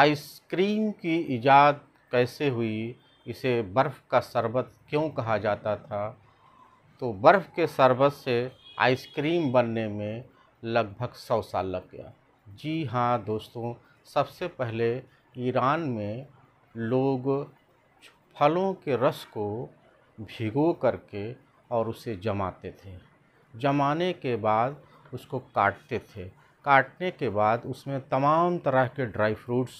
ice cream की ईजाद कैसे हुई इसे बर्फ़ का शरबत क्यों कहा जाता था तो बर्फ़ के शरबत से आइसक्रीम बनने में लगभग सौ साल लग गया जी हाँ दोस्तों सबसे पहले ईरान में लोग फलों के रस को भिगो करके और उसे जमाते थे जमाने के बाद उसको काटते थे काटने के बाद उसमें तमाम तरह के ड्राई फ्रूट्स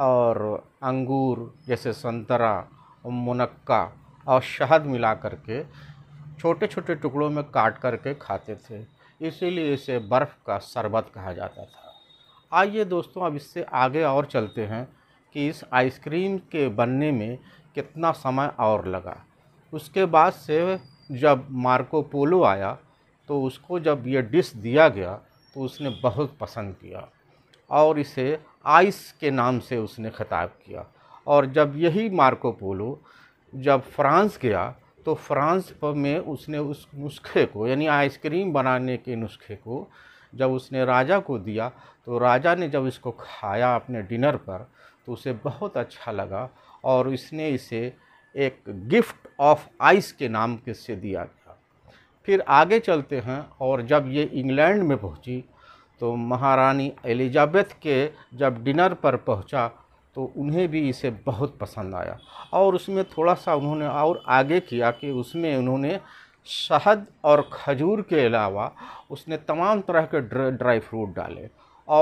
और अंगूर जैसे संतरा मुनक्का और शहद मिला करके छोटे छोटे टुकड़ों में काट करके खाते थे इसीलिए इसे बर्फ़ का शरबत कहा जाता था आइए दोस्तों अब इससे आगे और चलते हैं कि इस आइसक्रीम के बनने में कितना समय और लगा उसके बाद से जब मार्को पोलो आया तो उसको जब ये डिश दिया गया उसने बहुत पसंद किया और इसे आइस के नाम से उसने ख़ताब किया और जब यही मार्को पोलो जब फ्रांस गया तो फ्रांस में उसने उस नुस्खे को यानी आइसक्रीम बनाने के नुस्खे को जब उसने राजा को दिया तो राजा ने जब इसको खाया अपने डिनर पर तो उसे बहुत अच्छा लगा और इसने इसे एक गिफ्ट ऑफ आइस के नाम के से दिया फिर आगे चलते हैं और जब ये इंग्लैंड में पहुंची तो महारानी एलिजाबेथ के जब डिनर पर पहुंचा तो उन्हें भी इसे बहुत पसंद आया और उसमें थोड़ा सा उन्होंने और आगे किया कि उसमें उन्होंने शहद और खजूर के अलावा उसने तमाम तरह के ड्राई फ्रूट डाले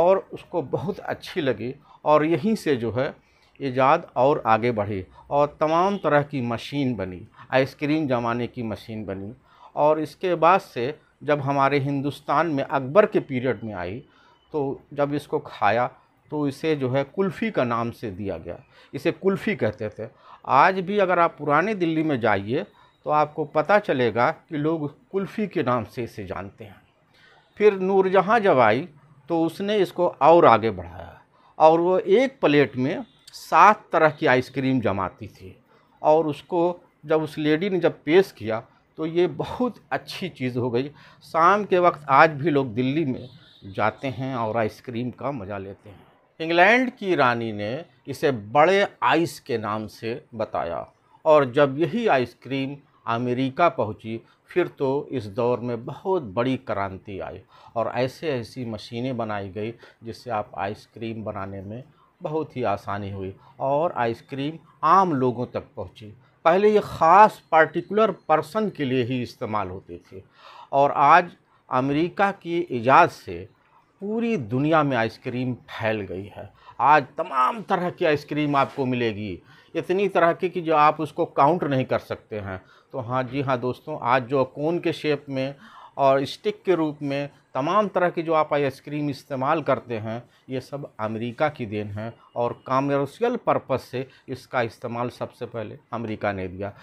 और उसको बहुत अच्छी लगी और यहीं से जो है ईजाद और आगे बढ़ी और तमाम तरह की मशीन बनी आइसक्रीम जमाने की मशीन बनी और इसके बाद से जब हमारे हिंदुस्तान में अकबर के पीरियड में आई तो जब इसको खाया तो इसे जो है कुल्फ़ी का नाम से दिया गया इसे कुल्फ़ी कहते थे आज भी अगर आप पुरानी दिल्ली में जाइए तो आपको पता चलेगा कि लोग कुल्फ़ी के नाम से इसे जानते हैं फिर नूरजहाँ जब आई तो उसने इसको और आगे बढ़ाया और वो एक प्लेट में सात तरह की आइसक्रीम जमाती थी और उसको जब उस लेडी ने जब पेश किया तो ये बहुत अच्छी चीज़ हो गई शाम के वक्त आज भी लोग दिल्ली में जाते हैं और आइसक्रीम का मज़ा लेते हैं इंग्लैंड की रानी ने इसे बड़े आइस के नाम से बताया और जब यही आइसक्रीम अमेरिका पहुंची फिर तो इस दौर में बहुत बड़ी क्रांति आई और ऐसे ऐसी मशीनें बनाई गई जिससे आप आइसक्रीम बनाने में बहुत ही आसानी हुई और आइसक्रीम आम लोगों तक पहुंची पहले ये ख़ास पार्टिकुलर पर्सन के लिए ही इस्तेमाल होते थे और आज अमेरिका की इजाज़ से पूरी दुनिया में आइसक्रीम फैल गई है आज तमाम तरह की आइसक्रीम आपको मिलेगी इतनी तरह की कि जो आप उसको काउंट नहीं कर सकते हैं तो हाँ जी हाँ दोस्तों आज जो कोन के शेप में और स्टिक के रूप में तमाम तरह की जो आप आइसक्रीम इस्तेमाल करते हैं ये सब अमेरिका की देन है और कामर्शियल पर्पस से इसका इस्तेमाल सबसे पहले अमेरिका ने दिया